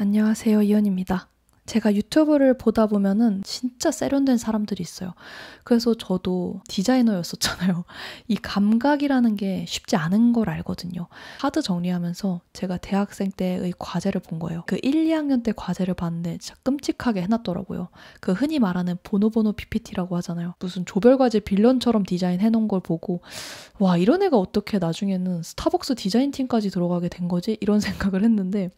안녕하세요. 이현입니다. 제가 유튜브를 보다 보면은 진짜 세련된 사람들이 있어요. 그래서 저도 디자이너였었잖아요. 이 감각이라는 게 쉽지 않은 걸 알거든요. 하드 정리하면서 제가 대학생 때의 과제를 본 거예요. 그 1, 2학년 때 과제를 봤는데 진짜 끔찍하게 해놨더라고요. 그 흔히 말하는 보노보노 PPT라고 하잖아요. 무슨 조별과제 빌런처럼 디자인 해놓은 걸 보고 와, 이런 애가 어떻게 나중에는 스타벅스 디자인팀까지 들어가게 된 거지? 이런 생각을 했는데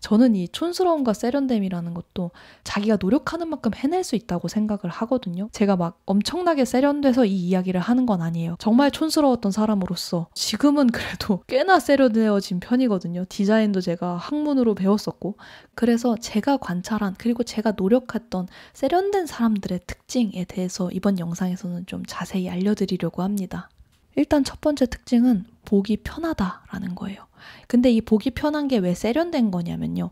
저는 이 촌스러움과 세련됨이라는 것도 자기가 노력하는 만큼 해낼 수 있다고 생각을 하거든요. 제가 막 엄청나게 세련돼서 이 이야기를 하는 건 아니에요. 정말 촌스러웠던 사람으로서 지금은 그래도 꽤나 세련되어진 편이거든요. 디자인도 제가 학문으로 배웠었고. 그래서 제가 관찰한 그리고 제가 노력했던 세련된 사람들의 특징에 대해서 이번 영상에서는 좀 자세히 알려드리려고 합니다. 일단 첫 번째 특징은 보기 편하다라는 거예요. 근데 이 보기 편한 게 왜 세련된 거냐면요.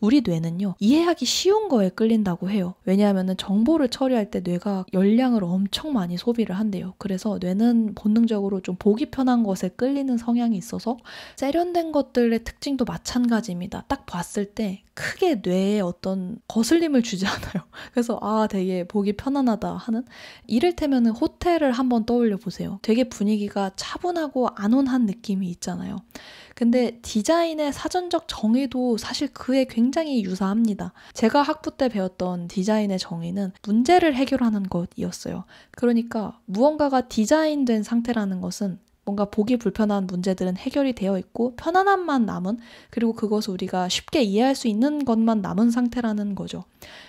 우리 뇌는요, 이해하기 쉬운 거에 끌린다고 해요. 왜냐하면 정보를 처리할 때 뇌가 열량을 엄청 많이 소비를 한대요. 그래서 뇌는 본능적으로 좀 보기 편한 것에 끌리는 성향이 있어서 세련된 것들의 특징도 마찬가지입니다. 딱 봤을 때 크게 뇌에 어떤 거슬림을 주지 않아요. 그래서 아, 되게 보기 편안하다 하는? 이를테면은 호텔을 한번 떠올려 보세요. 되게 분위기가 차분하고 안온한 느낌이 있잖아요. 근데 디자인의 사전적 정의도 사실 그에 굉장히 유사합니다. 제가 학부 때 배웠던 디자인의 정의는 문제를 해결하는 것이었어요. 그러니까 무언가가 디자인된 상태라는 것은 뭔가 보기 불편한 문제들은 해결이 되어 있고 편안함만 남은 그리고 그것을 우리가 쉽게 이해할 수 있는 것만 남은 상태라는 거죠.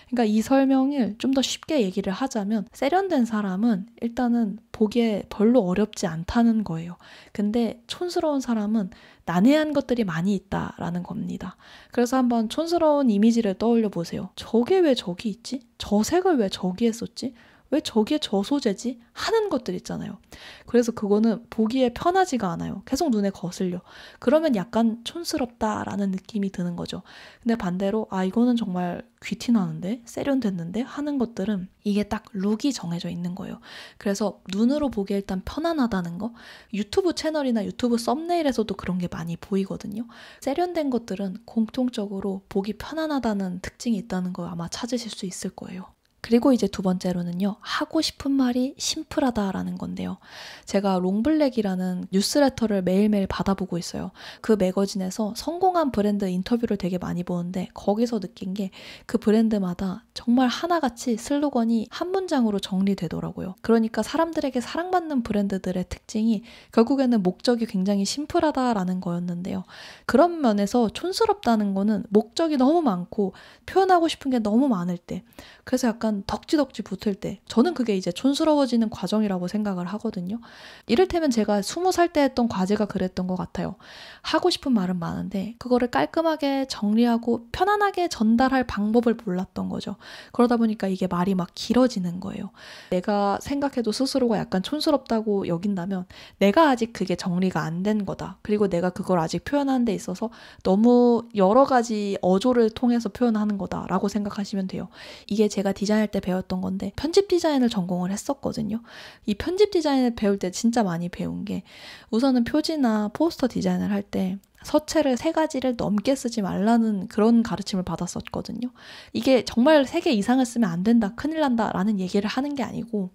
그러니까 이 설명을 좀 더 쉽게 얘기를 하자면 세련된 사람은 일단은 보기에 별로 어렵지 않다는 거예요. 근데 촌스러운 사람은 난해한 것들이 많이 있다라는 겁니다. 그래서 한번 촌스러운 이미지를 떠올려 보세요. 저게 왜 저기 있지? 저 색을 왜 저기 했었지? 왜저게저 소재지? 하는 것들 있잖아요. 그래서 그거는 보기에 편하지가 않아요. 계속 눈에 거슬려. 그러면 약간 촌스럽다라는 느낌이 드는 거죠. 근데 반대로, 아, 이거는 정말 귀티나는데? 세련됐는데? 하는 것들은 이게 딱 룩이 정해져 있는 거예요. 그래서 눈으로 보기에 일단 편안하다는 거. 유튜브 채널이나 유튜브 썸네일에서도 그런 게 많이 보이거든요. 세련된 것들은 공통적으로 보기 편안하다는 특징이 있다는 걸 아마 찾으실 수 있을 거예요. 그리고 이제 두 번째로는요, 하고 싶은 말이 심플하다라는 건데요. 제가 롱블랙이라는 뉴스레터를 매일매일 받아보고 있어요. 그 매거진에서 성공한 브랜드 인터뷰를 되게 많이 보는데 거기서 느낀 게 그 브랜드마다 정말 하나같이 슬로건이 한 문장으로 정리되더라고요. 그러니까 사람들에게 사랑받는 브랜드들의 특징이 결국에는 목적이 굉장히 심플하다라는 거였는데요. 그런 면에서 촌스럽다는 거는 목적이 너무 많고 표현하고 싶은 게 너무 많을 때. 그래서 약간 약간 덕지덕지 붙을 때 저는 그게 이제 촌스러워지는 과정이라고 생각을 하거든요. 이를테면 제가 스무 살 때 했던 과제가 그랬던 것 같아요. 하고 싶은 말은 많은데 그거를 깔끔하게 정리하고 편안하게 전달할 방법을 몰랐던 거죠. 그러다 보니까 이게 말이 막 길어지는 거예요. 내가 생각해도 스스로가 약간 촌스럽다고 여긴다면 내가 아직 그게 정리가 안 된 거다. 그리고 내가 그걸 아직 표현하는 데 있어서 너무 여러 가지 어조를 통해서 표현하는 거다라고 생각하시면 돼요. 이게 제가 디자인 디자인할 때 배웠던 건데 편집 디자인을 전공을 했었거든요. 이 편집 디자인을 배울 때 진짜 많이 배운 게 우선은 표지나 포스터 디자인을 할때 서체를 세 가지를 넘게 쓰지 말라는 그런 가르침을 받았었거든요. 이게 정말 세 개 이상을 쓰면 안 된다, 큰일 난다 라는 얘기를 하는 게 아니고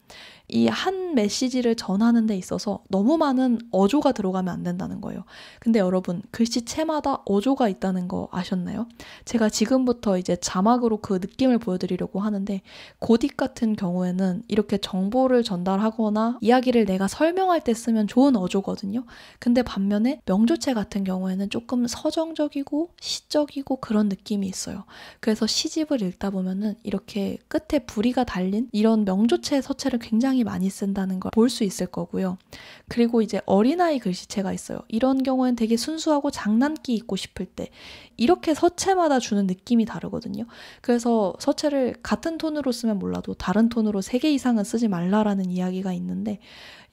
이 한 메시지를 전하는 데 있어서 너무 많은 어조가 들어가면 안 된다는 거예요. 근데 여러분, 글씨체마다 어조가 있다는 거 아셨나요? 제가 지금부터 이제 자막으로 그 느낌을 보여드리려고 하는데 고딕 같은 경우에는 이렇게 정보를 전달하거나 이야기를 내가 설명할 때 쓰면 좋은 어조거든요. 근데 반면에 명조체 같은 경우에 경우에는 조금 서정적이고 시적이고 그런 느낌이 있어요. 그래서 시집을 읽다 보면은 이렇게 끝에 부리가 달린 이런 명조체 서체를 굉장히 많이 쓴다는 걸 볼 수 있을 거고요. 그리고 이제 어린아이 글씨체가 있어요. 이런 경우엔 되게 순수하고 장난기 있고 싶을 때 이렇게 서체마다 주는 느낌이 다르거든요. 그래서 서체를 같은 톤으로 쓰면 몰라도 다른 톤으로 세 개 이상은 쓰지 말라라는 이야기가 있는데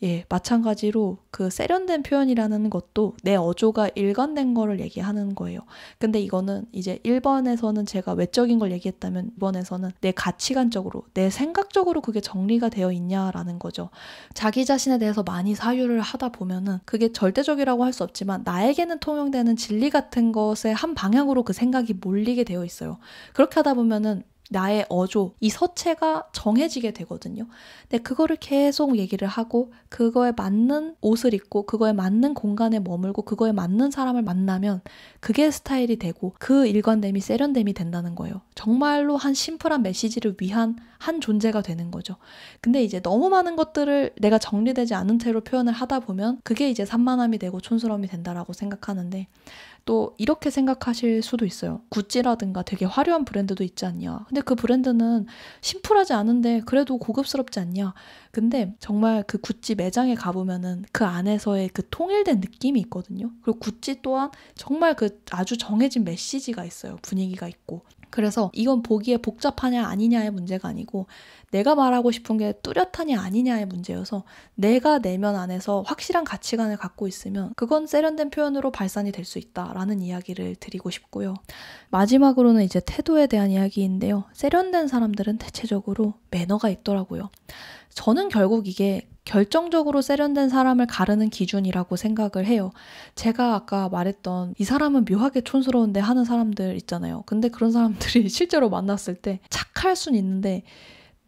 예, 마찬가지로 그 세련된 표현이라는 것도 내 어조가 일관된 거를 얘기하는 거예요. 근데 이거는 이제 1번에서는 제가 외적인 걸 얘기했다면 2번에서는 내 가치관적으로, 내 생각적으로 그게 정리가 되어 있냐라는 거죠. 자기 자신에 대해서 많이 사유를 하다 보면은 그게 절대적이라고 할 수 없지만 나에게는 통용되는 진리 같은 것의 한 방향으로 그 생각이 몰리게 되어 있어요. 그렇게 하다 보면은 나의 어조, 이 서체가 정해지게 되거든요. 근데 그거를 계속 얘기를 하고, 그거에 맞는 옷을 입고, 그거에 맞는 공간에 머물고, 그거에 맞는 사람을 만나면 그게 스타일이 되고, 그 일관됨이 세련됨이 된다는 거예요. 정말로 한 심플한 메시지를 위한 한 존재가 되는 거죠. 근데 이제 너무 많은 것들을 내가 정리되지 않은 채로 표현을 하다 보면 그게 이제 산만함이 되고 촌스러움이 된다라고 생각하는데, 또 이렇게 생각하실 수도 있어요. 구찌라든가 되게 화려한 브랜드도 있지 않냐. 근데 그 브랜드는 심플하지 않은데 그래도 고급스럽지 않냐. 근데 정말 그 구찌 매장에 가보면은 그 안에서의 그 통일된 느낌이 있거든요. 그리고 구찌 또한 정말 그 아주 정해진 메시지가 있어요. 분위기가 있고. 그래서 이건 보기에 복잡하냐 아니냐의 문제가 아니고 내가 말하고 싶은 게 뚜렷하냐 아니냐의 문제여서 내가 내면 안에서 확실한 가치관을 갖고 있으면 그건 세련된 표현으로 발산이 될 수 있다라는 이야기를 드리고 싶고요. 마지막으로는 이제 태도에 대한 이야기인데요. 세련된 사람들은 대체적으로 매너가 있더라고요. 저는 결국 이게 결정적으로 세련된 사람을 가르는 기준이라고 생각을 해요. 제가 아까 말했던 이 사람은 묘하게 촌스러운데 하는 사람들 있잖아요. 근데 그런 사람들이 실제로 만났을 때 착할 순 있는데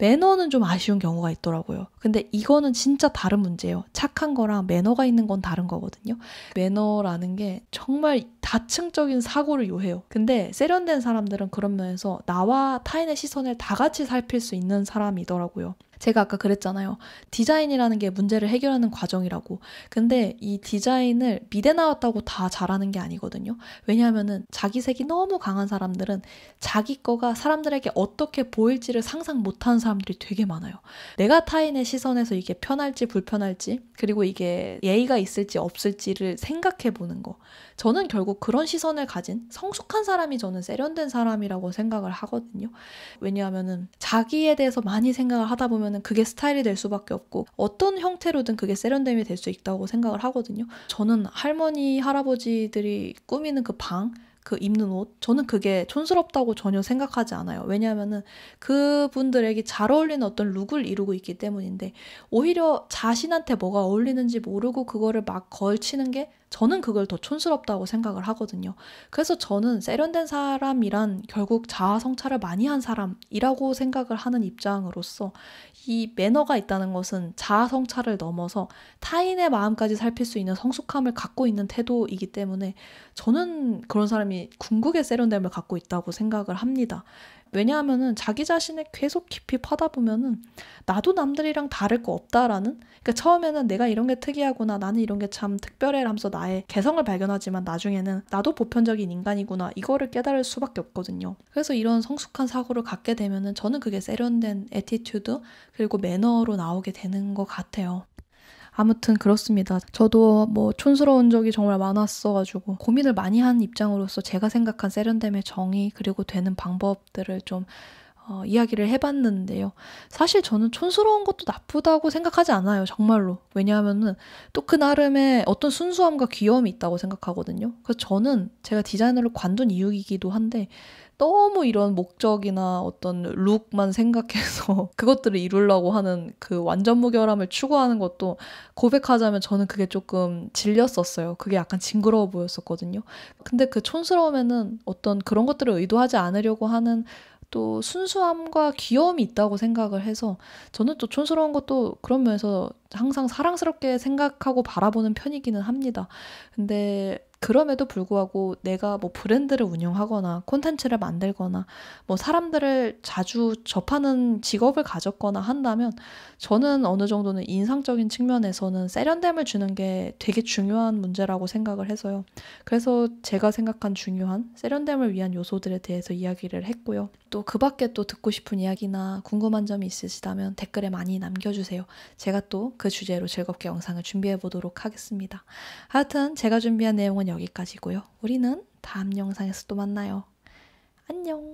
매너는 좀 아쉬운 경우가 있더라고요. 근데 이거는 진짜 다른 문제예요. 착한 거랑 매너가 있는 건 다른 거거든요. 매너라는 게 정말 다층적인 사고를 요해요. 근데 세련된 사람들은 그런 면에서 나와 타인의 시선을 다 같이 살필 수 있는 사람이더라고요. 제가 아까 그랬잖아요. 디자인이라는 게 문제를 해결하는 과정이라고. 근데 이 디자인을 미대 나왔다고 다 잘하는 게 아니거든요. 왜냐하면 자기 색이 너무 강한 사람들은 자기 거가 사람들에게 어떻게 보일지를 상상 못한 사람 사람들이 되게 많아요. 내가 타인의 시선에서 이게 편할지 불편할지, 그리고 이게 예의가 있을지 없을지를 생각해 보는 거. 저는 결국 그런 시선을 가진 성숙한 사람이 저는 세련된 사람이라고 생각을 하거든요. 왜냐하면은 자기에 대해서 많이 생각을 하다 보면은 그게 스타일이 될 수밖에 없고 어떤 형태로든 그게 세련됨이 될 수 있다고 생각을 하거든요. 저는 할머니, 할아버지들이 꾸미는 그 방, 그 입는 옷 저는 그게 촌스럽다고 전혀 생각하지 않아요. 왜냐하면은 그분들에게 잘 어울리는 어떤 룩을 이루고 있기 때문인데 오히려 자신한테 뭐가 어울리는지 모르고 그거를 막 걸치는 게 저는 그걸 더 촌스럽다고 생각을 하거든요. 그래서 저는 세련된 사람이란 결국 자아 성찰을 많이 한 사람이라고 생각을 하는 입장으로서 이 매너가 있다는 것은 자아 성찰을 넘어서 타인의 마음까지 살필 수 있는 성숙함을 갖고 있는 태도이기 때문에 저는 그런 사람이 궁극의 세련됨을 갖고 있다고 생각을 합니다. 왜냐하면은 자기 자신을 계속 깊이 파다 보면은 나도 남들이랑 다를 거 없다라는 그러니까 처음에는 내가 이런 게 특이하구나 나는 이런 게 참 특별해 라면서 나의 개성을 발견하지만 나중에는 나도 보편적인 인간이구나 이거를 깨달을 수밖에 없거든요. 그래서 이런 성숙한 사고를 갖게 되면은 저는 그게 세련된 에티튜드 그리고 매너로 나오게 되는 것 같아요. 아무튼 그렇습니다. 저도 뭐 촌스러운 적이 정말 많았어가지고 고민을 많이 한 입장으로서 제가 생각한 세련됨의 정의 그리고 되는 방법들을 좀 어, 이야기를 해봤는데요. 사실 저는 촌스러운 것도 나쁘다고 생각하지 않아요. 정말로. 왜냐하면은 또 그 나름의 어떤 순수함과 귀여움이 있다고 생각하거든요. 그래서 저는 제가 디자이너를 관둔 이유이기도 한데 너무 이런 목적이나 어떤 룩만 생각해서 그것들을 이루려고 하는 그 완전 무결함을 추구하는 것도 고백하자면 저는 그게 조금 질렸었어요. 그게 약간 징그러워 보였었거든요. 근데 그 촌스러움에는 어떤 그런 것들을 의도하지 않으려고 하는 또 순수함과 귀여움이 있다고 생각을 해서 저는 또 촌스러운 것도 그런 면에서 항상 사랑스럽게 생각하고 바라보는 편이기는 합니다. 근데 그럼에도 불구하고 내가 뭐 브랜드를 운영하거나 콘텐츠를 만들거나 뭐 사람들을 자주 접하는 직업을 가졌거나 한다면 저는 어느 정도는 인상적인 측면에서는 세련됨을 주는 게 되게 중요한 문제라고 생각을 해서요. 그래서 제가 생각한 중요한 세련됨을 위한 요소들에 대해서 이야기를 했고요. 또 그 밖에 또 듣고 싶은 이야기나 궁금한 점이 있으시다면 댓글에 많이 남겨주세요. 제가 또 그 주제로 즐겁게 영상을 준비해 보도록 하겠습니다. 하여튼 제가 준비한 내용은 여기까지고요. 우리는 다음 영상에서 또 만나요. 안녕!